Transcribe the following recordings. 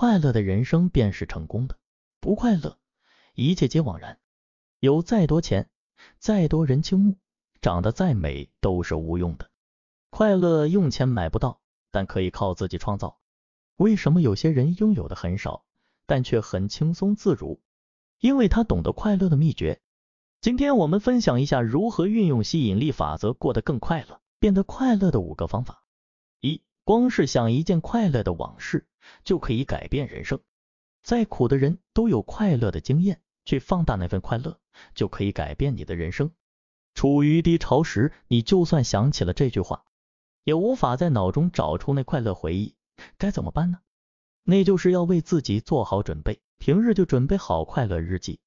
快乐的人生便是成功的，不快乐，一切皆枉然。有再多钱，再多人倾慕，长得再美，都是无用的。快乐用钱买不到，但可以靠自己创造。为什么有些人拥有的很少，但却很轻松自如？因为他懂得快乐的秘诀。今天我们分享一下如何运用吸引力法则，过得更快乐，变得快乐的五个方法。光是想一件快乐的往事，就可以改变人生。再苦的人都有快乐的经验，去放大那份快乐，就可以改变你的人生。处于低潮时，你就算想起了这句话，也无法在脑中找出那快乐回忆，该怎么办呢？那就是要为自己做好准备，平日就准备好快乐日记，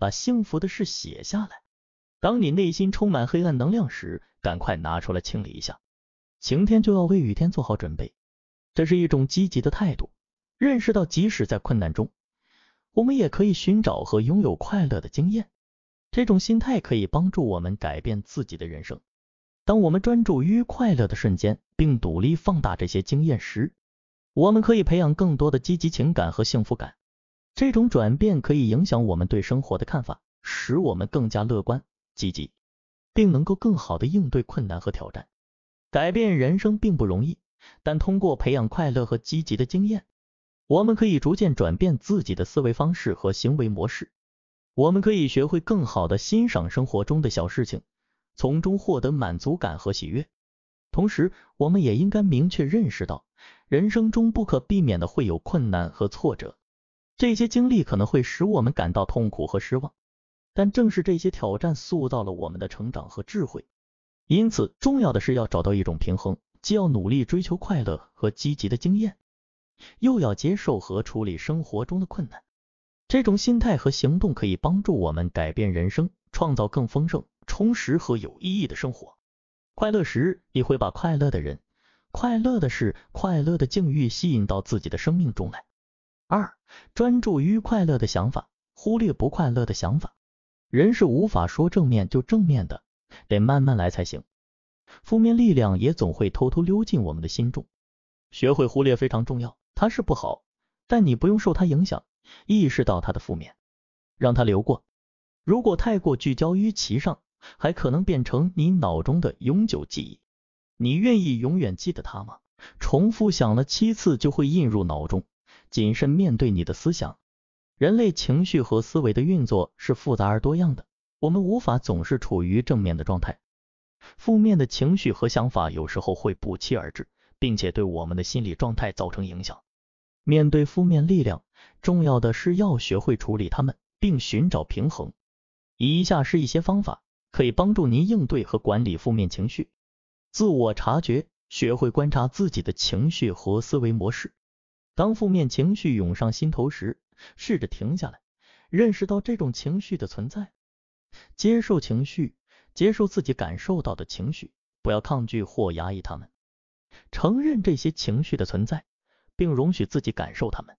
把幸福的事写下来。当你内心充满黑暗能量时，赶快拿出来清理一下。晴天就要为雨天做好准备，这是一种积极的态度。认识到即使在困难中，我们也可以寻找和拥有快乐的经验。这种心态可以帮助我们改变自己的人生。当我们专注于快乐的瞬间，并努力放大这些经验时，我们可以培养更多的积极情感和幸福感。这种转变可以影响我们对生活的看法，使我们更加乐观、积极，并能够更好的应对困难和挑战。改变人生并不容易，但通过培养快乐和积极的经验，我们可以逐渐转变自己的思维方式和行为模式。我们可以学会更好的欣赏生活中的小事情，从中获得满足感和喜悦。同时，我们也应该明确认识到，人生中不可避免的会有困难和挫折，这些经历可能会使我们感到痛苦和失望，但正是这些挑战塑造了我们的成长和智慧。因此，重要的是要找到一种平衡，既要努力追求快乐和积极的经验，又要接受和处理生活中的困难。这种心态和行动可以帮助我们改变人生，创造更丰盛、充实和有意义的生活。快乐时，你会把快乐的人、快乐的事、快乐的境遇吸引到自己的生命中来。二、专注于快乐的想法，忽略不快乐的想法。人是无法说正面就正面的。得慢慢来才行。负面力量也总会偷偷溜进我们的心中，学会忽略非常重要。它是不好，但你不用受它影响。意识到它的负面，让它流过。如果太过聚焦于其上，还可能变成你脑中的永久记忆。你愿意永远记得它吗？重复想了七次，就会印入脑中。谨慎面对你的思想。人类情绪和思维的运作是复杂而多样的。我们无法总是处于正面的状态，负面的情绪和想法有时候会不期而至，并且对我们的心理状态造成影响。面对负面力量，重要的是要学会处理它们，并寻找平衡。以下是一些方法可以帮助您应对和管理负面情绪：自我察觉，学会观察自己的情绪和思维模式。当负面情绪涌上心头时，试着停下来，认识到这种情绪的存在。接受情绪，接受自己感受到的情绪，不要抗拒或压抑他们，承认这些情绪的存在，并容许自己感受他们。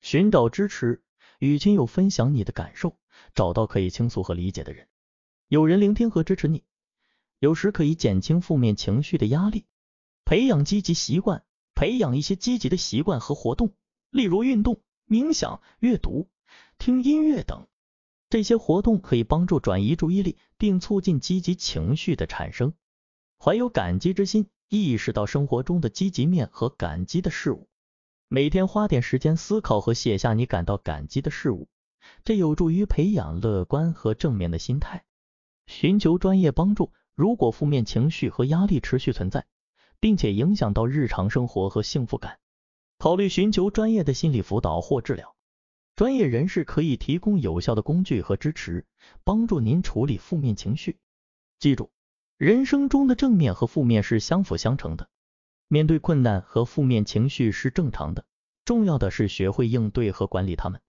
寻找支持，与亲友分享你的感受，找到可以倾诉和理解的人，有人聆听和支持你，有时可以减轻负面情绪的压力。培养积极习惯，培养一些积极的习惯和活动，例如运动、冥想、阅读、听音乐等。这些活动可以帮助转移注意力，并促进积极情绪的产生。怀有感激之心，意识到生活中的积极面和感激的事物。每天花点时间思考和写下你感到感激的事物，这有助于培养乐观和正面的心态。寻求专业帮助，如果负面情绪和压力持续存在，并且影响到日常生活和幸福感，考虑寻求专业的心理辅导或治疗。专业人士可以提供有效的工具和支持，帮助您处理负面情绪。记住，人生中的正面和负面是相辅相成的。面对困难和负面情绪是正常的，重要的是学会应对和管理他们，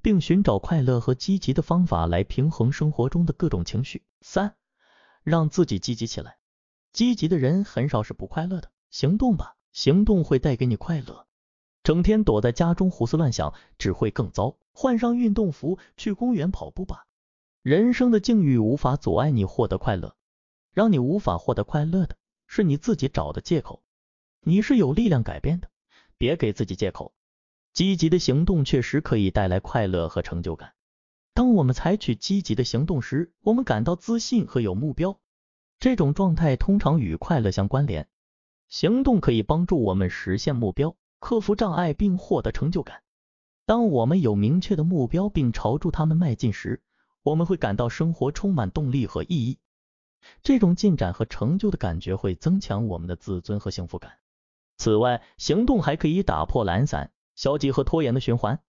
并寻找快乐和积极的方法来平衡生活中的各种情绪。三，让自己积极起来。积极的人很少是不快乐的。行动吧，行动会带给你快乐。整天躲在家中胡思乱想只会更糟，换上运动服去公园跑步吧。人生的境遇无法阻碍你获得快乐，让你无法获得快乐的是你自己找的借口。你是有力量改变的，别给自己借口。积极的行动确实可以带来快乐和成就感。当我们采取积极的行动时，我们感到自信和有目标，这种状态通常与快乐相关联。行动可以帮助我们实现目标。克服障碍并获得成就感。当我们有明确的目标并朝住他们迈进时，我们会感到生活充满动力和意义。这种进展和成就的感觉会增强我们的自尊和幸福感。此外，行动还可以打破懒散、消极和拖延的循环。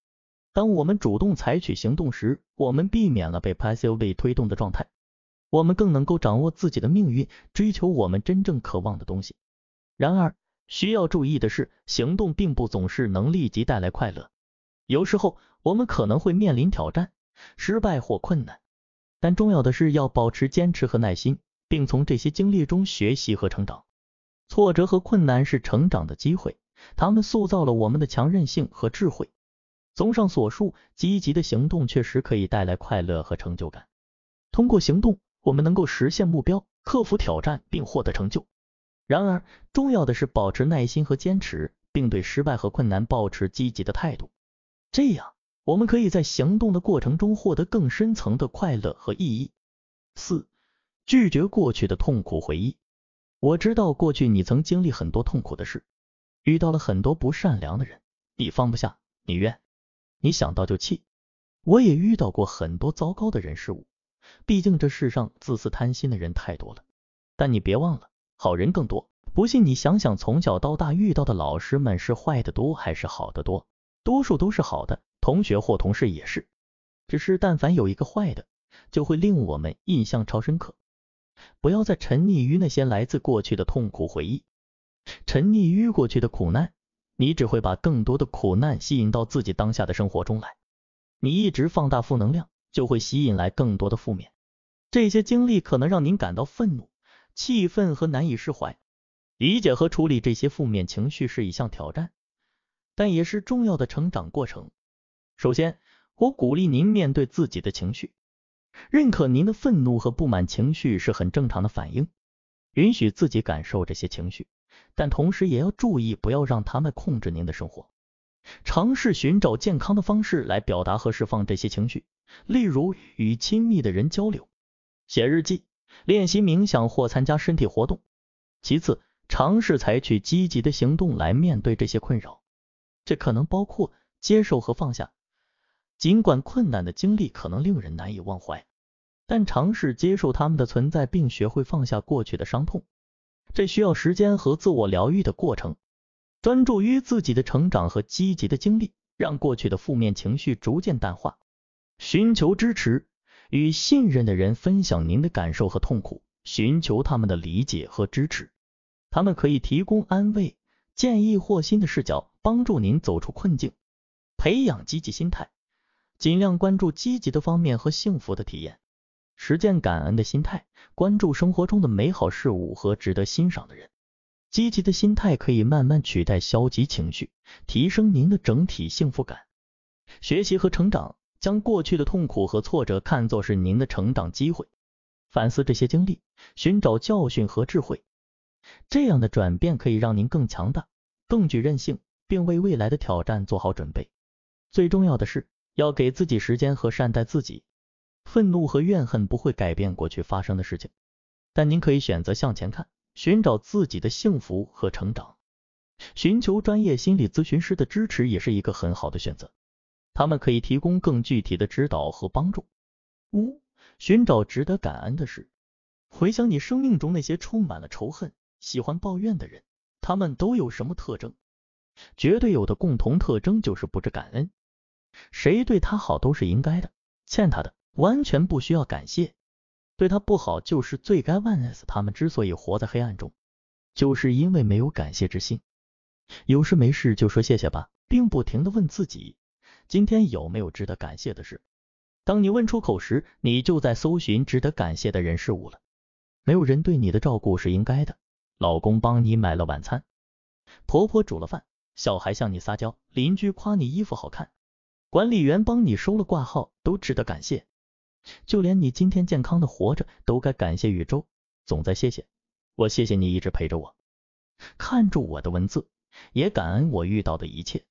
当我们主动采取行动时，我们避免了被 passive 推动的状态。我们更能够掌握自己的命运，追求我们真正渴望的东西。然而，需要注意的是，行动并不总是能立即带来快乐。有时候，我们可能会面临挑战、失败或困难。但重要的是要保持坚持和耐心，并从这些经历中学习和成长。挫折和困难是成长的机会，它们塑造了我们的强韧性和智慧。综上所述，积极的行动确实可以带来快乐和成就感。通过行动，我们能够实现目标、克服挑战并获得成就。然而，重要的是保持耐心和坚持，并对失败和困难保持积极的态度。这样，我们可以在行动的过程中获得更深层的快乐和意义。四、拒绝过去的痛苦回忆。我知道过去你曾经历很多痛苦的事，遇到了很多不善良的人，你放不下，你怨，你想到就气。我也遇到过很多糟糕的人事物，毕竟这世上自私贪心的人太多了。但你别忘了。好人更多，不信你想想，从小到大遇到的老师们是坏的多还是好的多？多数都是好的，同学或同事也是。只是但凡有一个坏的，就会令我们印象超深刻。不要再沉溺于那些来自过去的痛苦回忆，沉溺于过去的苦难，你只会把更多的苦难吸引到自己当下的生活中来。你一直放大负能量，就会吸引来更多的负面。这些经历可能让您感到愤怒。气愤和难以释怀，理解和处理这些负面情绪是一项挑战，但也是重要的成长过程。首先，我鼓励您面对自己的情绪，认可您的愤怒和不满情绪是很正常的反应，允许自己感受这些情绪，但同时也要注意不要让他们控制您的生活。尝试寻找健康的方式来表达和释放这些情绪，例如与亲密的人交流、写日记。练习冥想或参加身体活动。其次，尝试采取积极的行动来面对这些困扰，这可能包括接受和放下。尽管困难的经历可能令人难以忘怀，但尝试接受他们的存在，并学会放下过去的伤痛，这需要时间和自我疗愈的过程。专注于自己的成长和积极的经历，让过去的负面情绪逐渐淡化。寻求支持。与信任的人分享您的感受和痛苦，寻求他们的理解和支持。他们可以提供安慰、建议或新的视角，帮助您走出困境。培养积极心态，尽量关注积极的方面和幸福的体验，实践感恩的心态，关注生活中的美好事物和值得欣赏的人。积极的心态可以慢慢取代消极情绪，提升您的整体幸福感。学习和成长。将过去的痛苦和挫折看作是您的成长机会，反思这些经历，寻找教训和智慧。这样的转变可以让您更强大、更具韧性，并为未来的挑战做好准备。最重要的是要给自己时间和善待自己。愤怒和怨恨不会改变过去发生的事情，但您可以选择向前看，寻找自己的幸福和成长。寻求专业心理咨询师的支持也是一个很好的选择。他们可以提供更具体的指导和帮助。五、寻找值得感恩的事。回想你生命中那些充满了仇恨、喜欢抱怨的人，他们都有什么特征？绝对有的共同特征就是不知感恩。谁对他好都是应该的，欠他的完全不需要感谢。对他不好就是罪该万死。他们之所以活在黑暗中，就是因为没有感谢之心。有事没事就说谢谢吧，并不停的问自己。今天有没有值得感谢的事？当你问出口时，你就在搜寻值得感谢的人事物了。没有人对你的照顾是应该的，老公帮你买了晚餐，婆婆煮了饭，小孩向你撒娇，邻居夸你衣服好看，管理员帮你收了挂号，都值得感谢。就连你今天健康的活着，都该感谢宇宙。总在谢谢我，谢谢你一直陪着我，看住我的文字，也感恩我遇到的一切。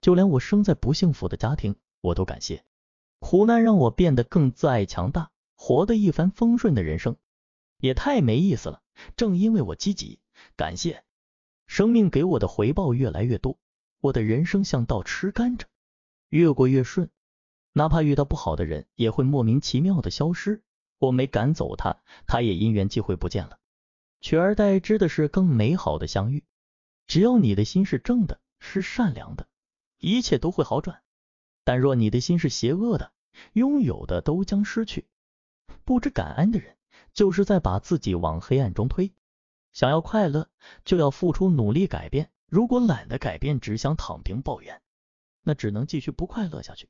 就连我生在不幸福的家庭，我都感谢。苦难让我变得更自爱强大，活得一帆风顺的人生也太没意思了。正因为我积极，感谢生命给我的回报越来越多。我的人生像道吃甘蔗，越过越顺。哪怕遇到不好的人，也会莫名其妙的消失。我没赶走他，他也因缘际会不见了。取而代之的是更美好的相遇。只要你的心是正的，是善良的。一切都会好转，但若你的心是邪恶的，拥有的都将失去。不知感恩的人，就是在把自己往黑暗中推。想要快乐，就要付出努力改变。如果懒得改变，只想躺平抱怨，那只能继续不快乐下去。